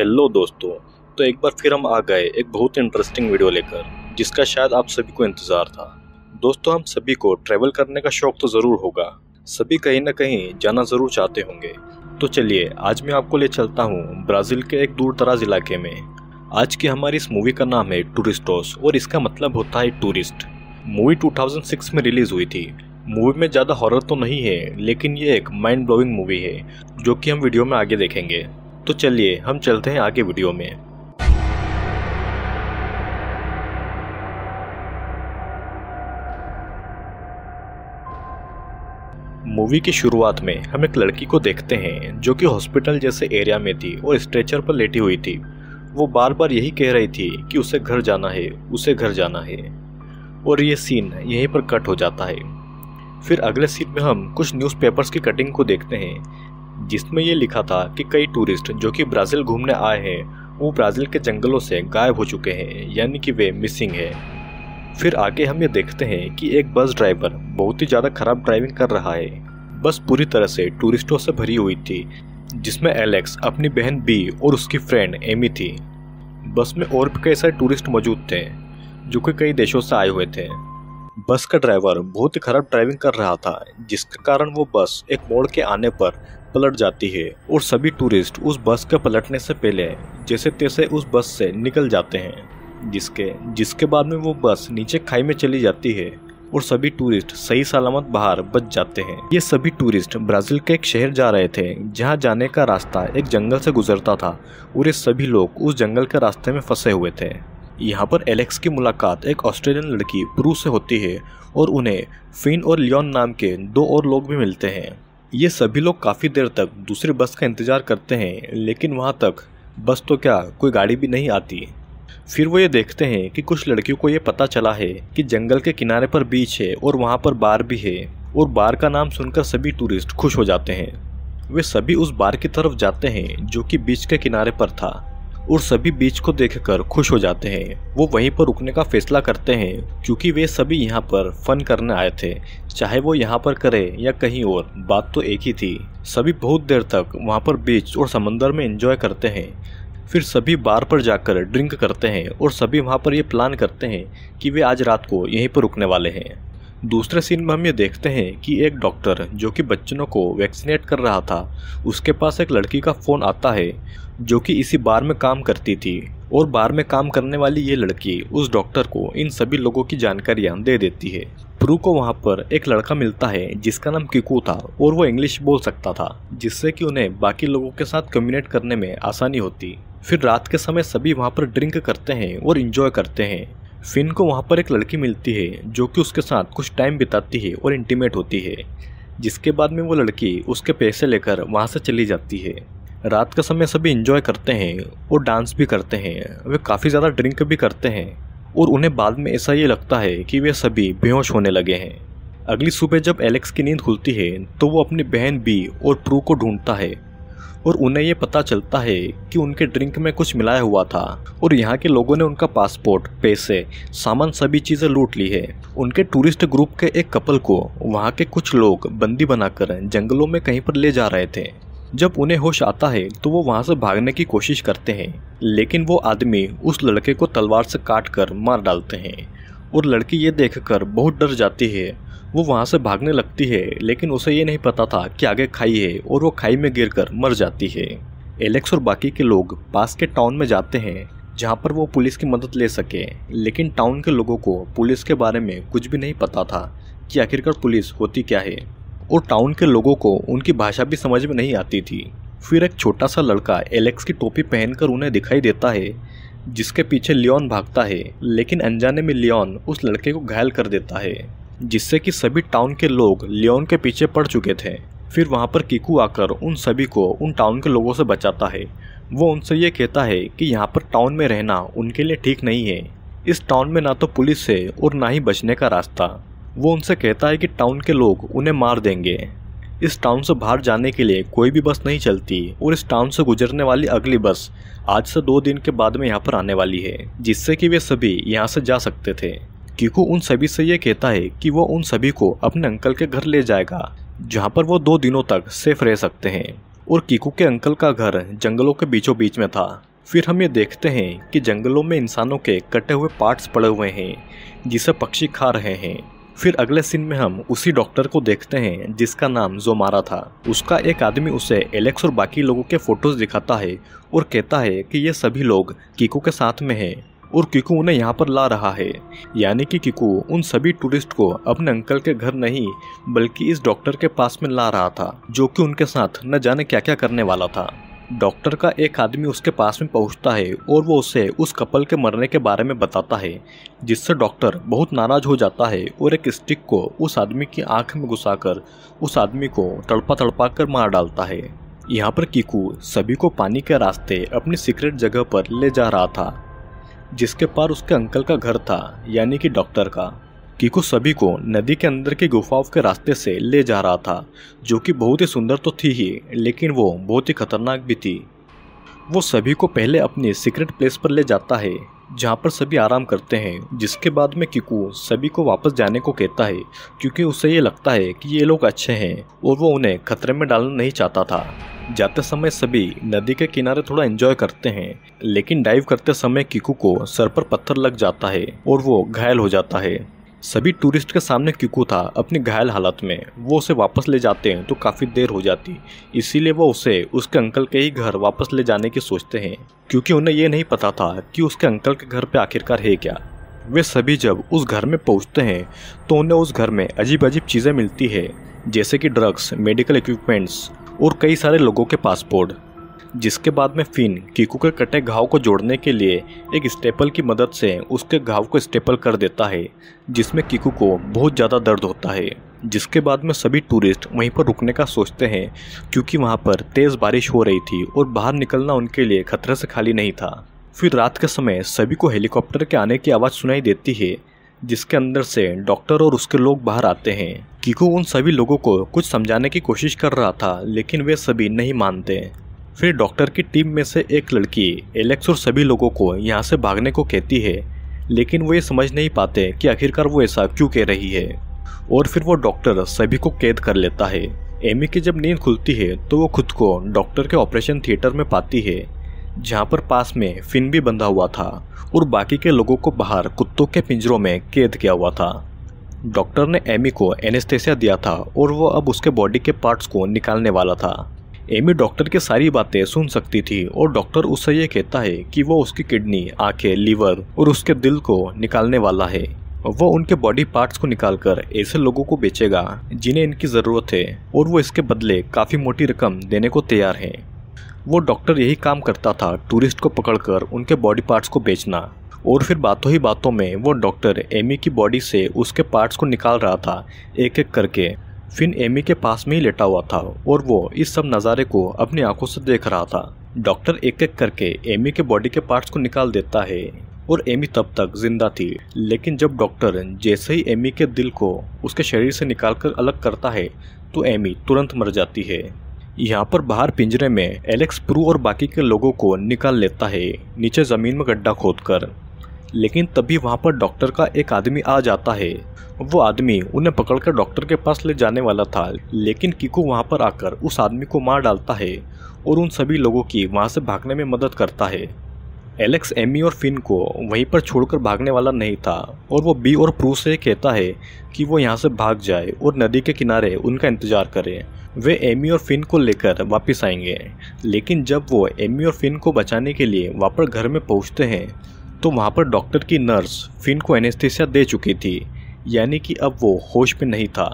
hello दोस्तों तो एक बार फिर हम आ गए एक बहुत इंटरेस्टिंग वीडियो लेकर जिसका शायद आप सभी को इंतज़ार था दोस्तों हम सभी को ट्रैवल करने का शौक तो ज़रूर होगा सभी कहीं ना कहीं जाना ज़रूर चाहते होंगे तो चलिए आज मैं आपको ले चलता हूँ ब्राज़ील के एक दूर दराज इलाके में आज की हमारी इस मूवी का नाम है टूरिस्टोस और इसका मतलब होता है टूरिस्ट मूवी टू में रिलीज़ हुई थी मूवी में ज़्यादा हॉरर तो नहीं है लेकिन ये एक माइंड ब्लोइंग मूवी है जो कि हम वीडियो में आगे देखेंगे तो चलिए हम चलते हैं आगे वीडियो में मूवी की शुरुआत में हम एक लड़की को देखते हैं जो कि हॉस्पिटल जैसे एरिया में थी और स्ट्रेचर पर लेटी हुई थी वो बार बार यही कह रही थी कि उसे घर जाना है उसे घर जाना है और ये सीन यहीं पर कट हो जाता है फिर अगले सीन में हम कुछ न्यूज़पेपर्स की कटिंग को देखते हैं जिसमें ये लिखा था कि कई टूरिस्ट जो कि ब्राज़ील घूमने आए हैं वो ब्राज़ील के जंगलों से गायब हो चुके हैं यानी कि वे मिसिंग है फिर आगे हम ये देखते हैं कि एक बस ड्राइवर बहुत ही ज़्यादा खराब ड्राइविंग कर रहा है बस पूरी तरह से टूरिस्टों से भरी हुई थी जिसमें एलेक्स अपनी बहन बी और उसकी फ्रेंड एमी थी बस में और भी कई सारे टूरिस्ट मौजूद थे जो कि कई देशों से आए हुए थे बस का ड्राइवर बहुत ही खराब ड्राइविंग कर रहा था जिसके कारण वो बस एक मोड़ के आने पर पलट जाती है और सभी टूरिस्ट उस बस के पलटने से पहले जैसे तैसे उस बस से निकल जाते हैं जिसके जिसके बाद में वो बस नीचे खाई में चली जाती है और सभी टूरिस्ट सही सलामत बाहर बच जाते हैं ये सभी टूरिस्ट ब्राज़ील के एक शहर जा रहे थे जहाँ जाने का रास्ता एक जंगल से गुजरता था और ये सभी लोग उस जंगल के रास्ते में फंसे हुए थे यहाँ पर एलेक्स की मुलाकात एक ऑस्ट्रेलियन लड़की प्रू से होती है और उन्हें फिन और लियोन नाम के दो और लोग भी मिलते हैं ये सभी लोग काफ़ी देर तक दूसरे बस का इंतज़ार करते हैं लेकिन वहाँ तक बस तो क्या कोई गाड़ी भी नहीं आती फिर वो ये देखते हैं कि कुछ लड़कियों को ये पता चला है कि जंगल के किनारे पर बीच है और वहाँ पर बार भी है और बार का नाम सुनकर सभी टूरिस्ट खुश हो जाते हैं वे सभी उस बार की तरफ जाते हैं जो कि बीच के किनारे पर था और सभी बीच को देखकर खुश हो जाते हैं वो वहीं पर रुकने का फैसला करते हैं क्योंकि वे सभी यहाँ पर फन करने आए थे चाहे वो यहाँ पर करे या कहीं और बात तो एक ही थी सभी बहुत देर तक वहाँ पर बीच और समंदर में इंजॉय करते हैं फिर सभी बार पर जाकर ड्रिंक करते हैं और सभी वहाँ पर ये प्लान करते हैं कि वे आज रात को यहीं पर रुकने वाले हैं दूसरे सीन में हम ये देखते हैं कि एक डॉक्टर जो कि बच्चों को वैक्सीनेट कर रहा था उसके पास एक लड़की का फ़ोन आता है जो कि इसी बार में काम करती थी और बार में काम करने वाली ये लड़की उस डॉक्टर को इन सभी लोगों की जानकारियाँ दे देती है प्रू को वहाँ पर एक लड़का मिलता है जिसका नाम किकू था और वो इंग्लिश बोल सकता था जिससे कि उन्हें बाकी लोगों के साथ कम्युनिकेट करने में आसानी होती फिर रात के समय सभी वहाँ पर ड्रिंक करते हैं और इन्जॉय करते हैं फिन को वहाँ पर एक लड़की मिलती है जो कि उसके साथ कुछ टाइम बिताती है और इंटीमेट होती है जिसके बाद में वो लड़की उसके पैसे लेकर वहाँ से चली जाती है रात का समय सभी इंजॉय करते हैं और डांस भी करते हैं वे काफ़ी ज़्यादा ड्रिंक भी करते हैं और उन्हें बाद में ऐसा ये लगता है कि वे सभी बेहोश होने लगे हैं अगली सुबह जब एलेक्स की नींद खुलती है तो वो अपनी बहन बी और प्रू को ढूंढता है और उन्हें ये पता चलता है कि उनके ड्रिंक में कुछ मिलाया हुआ था और यहाँ के लोगों ने उनका पासपोर्ट पैसे सामान सभी चीज़ें लूट ली है उनके टूरिस्ट ग्रुप के एक कपल को वहाँ के कुछ लोग बंदी बनाकर जंगलों में कहीं पर ले जा रहे थे जब उन्हें होश आता है तो वो वहाँ से भागने की कोशिश करते हैं लेकिन वो आदमी उस लड़के को तलवार से काट कर मार डालते हैं और लड़की ये देखकर बहुत डर जाती है वो वहाँ से भागने लगती है लेकिन उसे ये नहीं पता था कि आगे खाई है और वो खाई में गिरकर मर जाती है एलेक्स और बाकी के लोग पास के टाउन में जाते हैं जहाँ पर वो पुलिस की मदद ले सके लेकिन टाउन के लोगों को पुलिस के बारे में कुछ भी नहीं पता था कि आखिरकार पुलिस होती क्या है और टाउन के लोगों को उनकी भाषा भी समझ में नहीं आती थी फिर एक छोटा सा लड़का एलेक्स की टोपी पहनकर उन्हें दिखाई देता है जिसके पीछे लियोन भागता है लेकिन अनजाने में लियोन उस लड़के को घायल कर देता है जिससे कि सभी टाउन के लोग लियोन के पीछे पड़ चुके थे फिर वहाँ पर किकू आकर उन सभी को उन टाउन के लोगों से बचाता है वो उनसे ये कहता है कि यहाँ पर टाउन में रहना उनके लिए ठीक नहीं है इस टाउन में ना तो पुलिस है और ना ही बचने का रास्ता वो उनसे कहता है कि टाउन के लोग उन्हें मार देंगे इस टाउन से बाहर जाने के लिए कोई भी बस नहीं चलती और इस टाउन से गुजरने वाली अगली बस आज से दो दिन के बाद में यहाँ पर आने वाली है जिससे कि वे सभी यहाँ से जा सकते थे कीकू उन सभी से ये कहता है कि वो उन सभी को अपने अंकल के घर ले जाएगा जहाँ पर वो दो दिनों तक सेफ रह सकते हैं और कीकू के अंकल का घर जंगलों के बीचों बीच में था फिर हम ये देखते हैं कि जंगलों में इंसानों के कटे हुए पार्ट्स पड़े हुए हैं जिसे पक्षी खा रहे हैं फिर अगले सीन में हम उसी डॉक्टर को देखते हैं जिसका नाम जोमारा था उसका एक आदमी उसे एलेक्स और बाकी लोगों के फोटोज दिखाता है और कहता है कि ये सभी लोग कीकू के साथ में हैं और किकू उन्हें यहाँ पर ला रहा है यानी कि किकू उन सभी टूरिस्ट को अपने अंकल के घर नहीं बल्कि इस डॉक्टर के पास में ला रहा था जो कि उनके साथ न जाने क्या क्या करने वाला था डॉक्टर का एक आदमी उसके पास में पहुंचता है और वो उसे उस कपल के मरने के बारे में बताता है जिससे डॉक्टर बहुत नाराज हो जाता है और एक स्टिक को उस आदमी की आंख में घुसाकर उस आदमी को तड़पा तड़पा कर मार डालता है यहाँ पर कीकू सभी को पानी के रास्ते अपनी सीक्रेट जगह पर ले जा रहा था जिसके पार उसके अंकल का घर था यानी कि डॉक्टर का कीको सभी को नदी के अंदर की गुफाओं के रास्ते से ले जा रहा था जो कि बहुत ही सुंदर तो थी ही लेकिन वो बहुत ही खतरनाक भी थी वो सभी को पहले अपने सीक्रेट प्लेस पर ले जाता है जहाँ पर सभी आराम करते हैं जिसके बाद में किकू सभी को वापस जाने को कहता है क्योंकि उसे ये लगता है कि ये लोग अच्छे हैं और वो उन्हें खतरे में डालना नहीं चाहता था जाते समय सभी नदी के किनारे थोड़ा एंजॉय करते हैं लेकिन डाइव करते समय किकू को सर पर पत्थर लग जाता है और वो घायल हो जाता है सभी टूरिस्ट के सामने किकू था अपनी घायल हालत में वो उसे वापस ले जाते हैं तो काफ़ी देर हो जाती इसीलिए वो उसे उसके अंकल के ही घर वापस ले जाने की सोचते हैं क्योंकि उन्हें ये नहीं पता था कि उसके अंकल के घर पे आखिरकार है क्या वे सभी जब उस घर में पहुंचते हैं तो उन्हें उस घर में अजीब अजीब चीज़ें मिलती है जैसे कि ड्रग्स मेडिकल इक्विपमेंट्स और कई सारे लोगों के पासपोर्ट जिसके बाद में फिन कीकू के कटे घाव को जोड़ने के लिए एक स्टेपल की मदद से उसके घाव को स्टेपल कर देता है जिसमें कीकू को बहुत ज़्यादा दर्द होता है जिसके बाद में सभी टूरिस्ट वहीं पर रुकने का सोचते हैं क्योंकि वहाँ पर तेज़ बारिश हो रही थी और बाहर निकलना उनके लिए खतरे से खाली नहीं था फिर रात के समय सभी को हेलीकॉप्टर के आने की आवाज़ सुनाई देती है जिसके अंदर से डॉक्टर और उसके लोग बाहर आते हैं कीकू उन सभी लोगों को कुछ समझाने की कोशिश कर रहा था लेकिन वे सभी नहीं मानते फिर डॉक्टर की टीम में से एक लड़की एलेक्स और सभी लोगों को यहाँ से भागने को कहती है लेकिन वो ये समझ नहीं पाते कि आखिरकार वो ऐसा क्यों कह रही है और फिर वो डॉक्टर सभी को कैद कर लेता है एमी की जब नींद खुलती है तो वो खुद को डॉक्टर के ऑपरेशन थिएटर में पाती है जहाँ पर पास में फिन भी बंधा हुआ था और बाकी के लोगों को बाहर कुत्तों के पिंजरों में कैद किया हुआ था डॉक्टर ने एमी को एनेस्थेसिया दिया था और वो अब उसके बॉडी के पार्ट्स को निकालने वाला था एमी डॉक्टर की सारी बातें सुन सकती थी और डॉक्टर उससे ये कहता है कि वो उसकी किडनी आंखें लीवर और उसके दिल को निकालने वाला है वो उनके बॉडी पार्ट्स को निकालकर ऐसे लोगों को बेचेगा जिन्हें इनकी ज़रूरत है और वो इसके बदले काफ़ी मोटी रकम देने को तैयार हैं वो डॉक्टर यही काम करता था टूरिस्ट को पकड़कर उनके बॉडी पार्ट्स को बेचना और फिर बातों ही बातों में वो डॉक्टर एमी की बॉडी से उसके पार्ट्स को निकाल रहा था एक एक करके फिन एमी के पास में ही लेटा हुआ था और वो इस सब नज़ारे को अपनी आंखों से देख रहा था डॉक्टर एक एक करके एमी के बॉडी के पार्ट्स को निकाल देता है और एमी तब तक जिंदा थी लेकिन जब डॉक्टर जैसे ही एमी के दिल को उसके शरीर से निकाल कर अलग करता है तो एमी तुरंत मर जाती है यहाँ पर बाहर पिंजरे में एलेक्स प्रू और बाकी के लोगों को निकाल लेता है नीचे ज़मीन में गड्ढा खोदकर लेकिन तभी वहाँ पर डॉक्टर का एक आदमी आ जाता है वो आदमी उन्हें पकड़कर डॉक्टर के पास ले जाने वाला था लेकिन किको वहाँ पर आकर उस आदमी को मार डालता है और उन सभी लोगों की वहाँ से भागने में मदद करता है एलेक्स एमी और फिन को वहीं पर छोड़कर भागने वाला नहीं था और वो बी और प्रू से कहता है कि वो यहाँ से भाग जाए और नदी के किनारे उनका इंतज़ार करें वे एमी और फिन को लेकर वापस आएंगे लेकिन जब वो एमी और फिन को बचाने के लिए वापस घर में पहुंचते हैं तो वहाँ पर डॉक्टर की नर्स फिन को एनेस्थिसिया दे चुकी थी यानी कि अब वो होश में नहीं था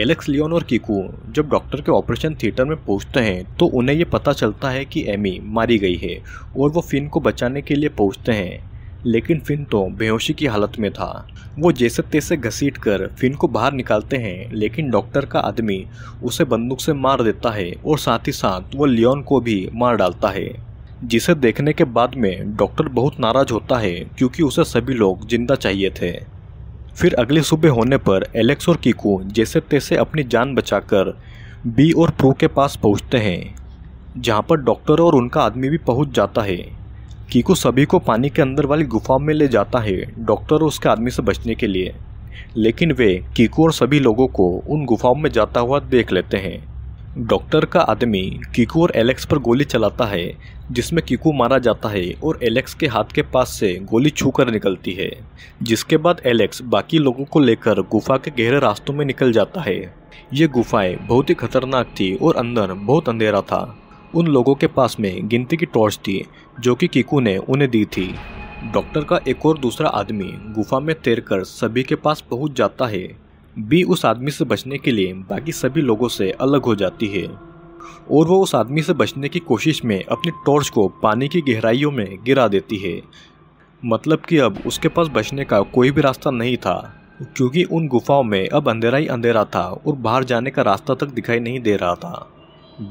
एलेक्स लियोन और कीकू जब डॉक्टर के ऑपरेशन थिएटर में पहुँचते हैं तो उन्हें ये पता चलता है कि एमी मारी गई है और वो फिन को बचाने के लिए पहुँचते हैं लेकिन फिन तो बेहोशी की हालत में था वो जैसे तैसे घसीट कर फिन को बाहर निकालते हैं लेकिन डॉक्टर का आदमी उसे बंदूक से मार देता है और साथ ही साथ वो लियोन को भी मार डालता है जिसे देखने के बाद में डॉक्टर बहुत नाराज होता है क्योंकि उसे सभी लोग जिंदा चाहिए थे फिर अगली सुबह होने पर एलेक्स और कीकू जैसे तैसे अपनी जान बचाकर बी और प्रू के पास पहुंचते हैं जहां पर डॉक्टर और उनका आदमी भी पहुंच जाता है कीको सभी को पानी के अंदर वाली गुफा में ले जाता है डॉक्टर और उसके आदमी से बचने के लिए लेकिन वे कीको और सभी लोगों को उन गुफाओं में जाता हुआ देख लेते हैं डॉक्टर का आदमी कीकू और एलेक्स पर गोली चलाता है जिसमें कीकू मारा जाता है और एलेक्स के हाथ के पास से गोली छू कर निकलती है जिसके बाद एलेक्स बाकी लोगों को लेकर गुफा के गहरे रास्तों में निकल जाता है ये गुफाएं बहुत ही खतरनाक थी और अंदर बहुत अंधेरा था उन लोगों के पास में गिनती की टॉर्च थी जो कि कीकू ने उन्हें दी थी डॉक्टर का एक और दूसरा आदमी गुफा में तैरकर सभी के पास पहुंच जाता है बी उस आदमी से बचने के लिए बाकी सभी लोगों से अलग हो जाती है और वो उस आदमी से बचने की कोशिश में अपनी टॉर्च को पानी की गहराइयों में गिरा देती है मतलब कि अब उसके पास बचने का कोई भी रास्ता नहीं था क्योंकि उन गुफाओं में अब अंधेरा ही अंधेरा था और बाहर जाने का रास्ता तक दिखाई नहीं दे रहा था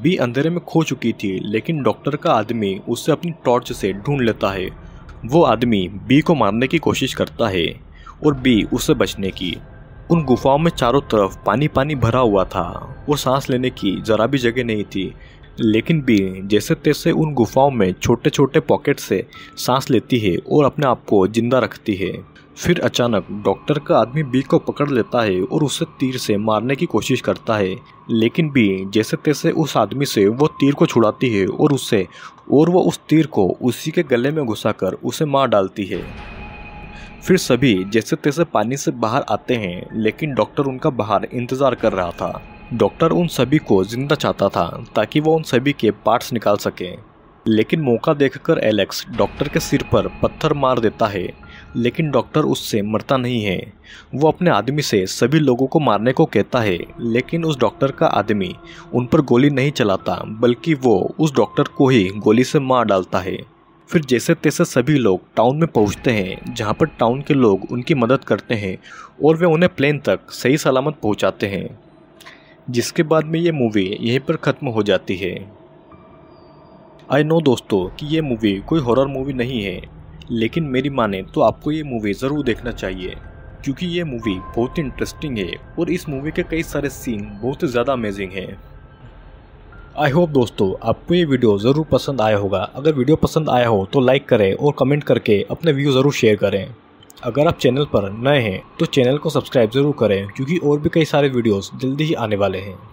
बी अंधेरे में खो चुकी थी लेकिन डॉक्टर का आदमी उसे अपनी टॉर्च से ढूंढ लेता है वो आदमी बी को मारने की कोशिश करता है और बी उससे बचने की उन गुफाओं में चारों तरफ पानी पानी भरा हुआ था और सांस लेने की जरा भी जगह नहीं थी लेकिन बी जैसे तैसे उन गुफाओं में छोटे छोटे पॉकेट से सांस लेती है और अपने आप को जिंदा रखती है फिर अचानक डॉक्टर का आदमी बी को पकड़ लेता है और उसे तीर से मारने की कोशिश करता है लेकिन बी जैसे तैसे उस आदमी से वो तीर को छुड़ाती है और उसे और वो उस तीर को उसी के गले में घुसाकर उसे मार डालती है फिर सभी जैसे तैसे पानी से बाहर आते हैं लेकिन डॉक्टर उनका बाहर इंतज़ार कर रहा था डॉक्टर उन सभी को जिंदा चाहता था ताकि वो उन सभी के पार्ट्स निकाल सकें लेकिन मौका देखकर एलेक्स डॉक्टर के सिर पर पत्थर मार देता है लेकिन डॉक्टर उससे मरता नहीं है वो अपने आदमी से सभी लोगों को मारने को कहता है लेकिन उस डॉक्टर का आदमी उन पर गोली नहीं चलाता बल्कि वो उस डॉक्टर को ही गोली से मार डालता है फिर जैसे तैसे सभी लोग टाउन में पहुंचते हैं जहां पर टाउन के लोग उनकी मदद करते हैं और वे उन्हें प्लेन तक सही सलामत पहुँचाते हैं जिसके बाद में ये मूवी यहीं पर ख़त्म हो जाती है आई नो दोस्तों कि ये मूवी कोई हॉरर मूवी नहीं है लेकिन मेरी माने तो आपको ये मूवी ज़रूर देखना चाहिए क्योंकि ये मूवी बहुत ही इंटरेस्टिंग है और इस मूवी के कई सारे सीन बहुत ही ज़्यादा अमेजिंग है आई होप दोस्तों आपको ये वीडियो ज़रूर पसंद आया होगा अगर वीडियो पसंद आया हो तो लाइक करें और कमेंट करके अपने व्यू ज़रूर शेयर करें अगर आप चैनल पर नए हैं तो चैनल को सब्सक्राइब ज़रूर करें क्योंकि और भी कई सारे वीडियोस जल्दी ही आने वाले हैं